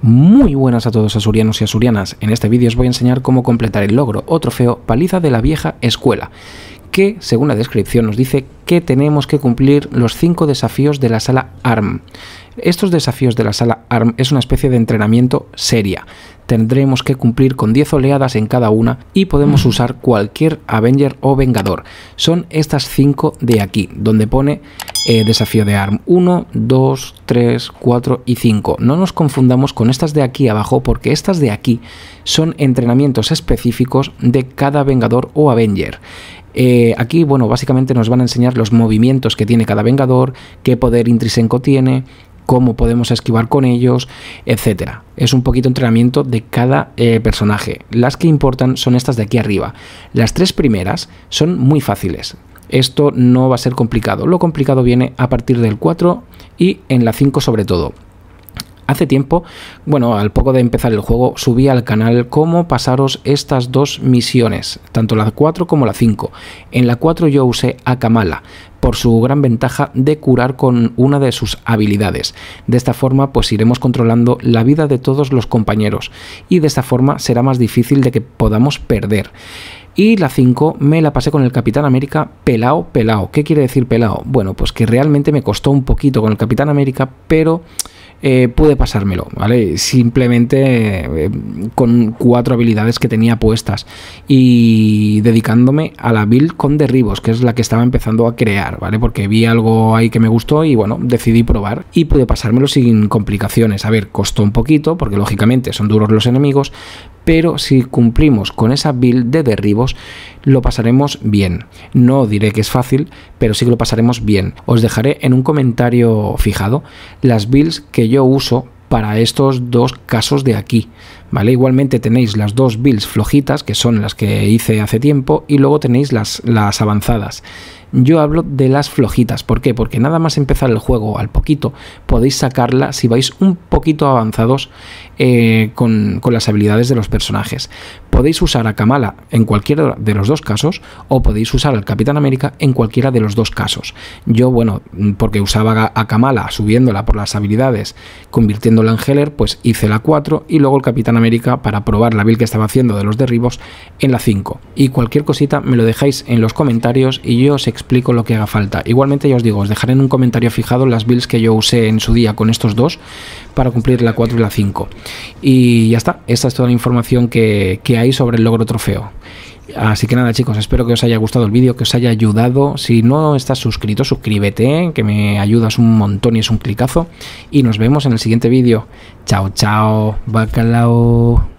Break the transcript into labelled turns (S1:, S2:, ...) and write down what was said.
S1: Muy buenas a todos asurianos y asurianas, en este vídeo os voy a enseñar cómo completar el logro o trofeo Paliza de la Vieja Escuela, que según la descripción nos dice que tenemos que cumplir los 5 desafíos de la sala ARM. Estos desafíos de la sala ARM es una especie de entrenamiento seria. Tendremos que cumplir con 10 oleadas en cada una y podemos usar cualquier Avenger o Vengador. Son estas 5 de aquí, donde pone eh, desafío de ARM 1, 2, 3, 4 y 5. No nos confundamos con estas de aquí abajo porque estas de aquí son entrenamientos específicos de cada Vengador o Avenger. Eh, aquí, bueno, básicamente nos van a enseñar los movimientos que tiene cada Vengador, qué poder intrisenco tiene, cómo podemos esquivar con ellos, etcétera. Es un poquito entrenamiento de cada eh, personaje. Las que importan son estas de aquí arriba. Las tres primeras son muy fáciles esto no va a ser complicado. Lo complicado viene a partir del 4 y en la 5 sobre todo. Hace tiempo, bueno, al poco de empezar el juego, subí al canal cómo pasaros estas dos misiones, tanto la 4 como la 5. En la 4 yo usé a Kamala, por su gran ventaja de curar con una de sus habilidades. De esta forma pues iremos controlando la vida de todos los compañeros y de esta forma será más difícil de que podamos perder. Y la 5 me la pasé con el Capitán América pelao pelao. ¿Qué quiere decir pelao? Bueno, pues que realmente me costó un poquito con el Capitán América, pero eh, pude pasármelo, ¿vale? Simplemente eh, con cuatro habilidades que tenía puestas y dedicándome a la build con derribos, que es la que estaba empezando a crear, ¿vale? Porque vi algo ahí que me gustó y bueno, decidí probar y pude pasármelo sin complicaciones. A ver, costó un poquito, porque lógicamente son duros los enemigos, pero si cumplimos con esa build de derribos, lo pasaremos bien. No diré que es fácil, pero sí que lo pasaremos bien. Os dejaré en un comentario fijado las bills que yo uso para estos dos casos de aquí, ¿vale? Igualmente tenéis las dos bills flojitas, que son las que hice hace tiempo, y luego tenéis las, las avanzadas. Yo hablo de las flojitas, ¿por qué? Porque nada más empezar el juego al poquito, podéis sacarla si vais un poquito avanzados eh, con, con, las habilidades de los personajes. Podéis usar a Kamala en cualquiera de los dos casos, o podéis usar al Capitán América en cualquiera de los dos casos. Yo, bueno, porque usaba a Kamala subiéndola por las habilidades, convirtiéndola en Heller, pues hice la 4 y luego el Capitán América para probar la build que estaba haciendo de los derribos en la 5. Y cualquier cosita me lo dejáis en los comentarios y yo os explico lo que haga falta. Igualmente ya os digo, os dejaré en un comentario fijado las builds que yo usé en su día con estos dos para cumplir la 4 y la 5. Y ya está, esta es toda la información que, que hay sobre el logro trofeo. Así que nada chicos, espero que os haya gustado el vídeo, que os haya ayudado. Si no estás suscrito, suscríbete, que me ayudas un montón y es un clicazo. Y nos vemos en el siguiente vídeo. Chao, chao, bacalao.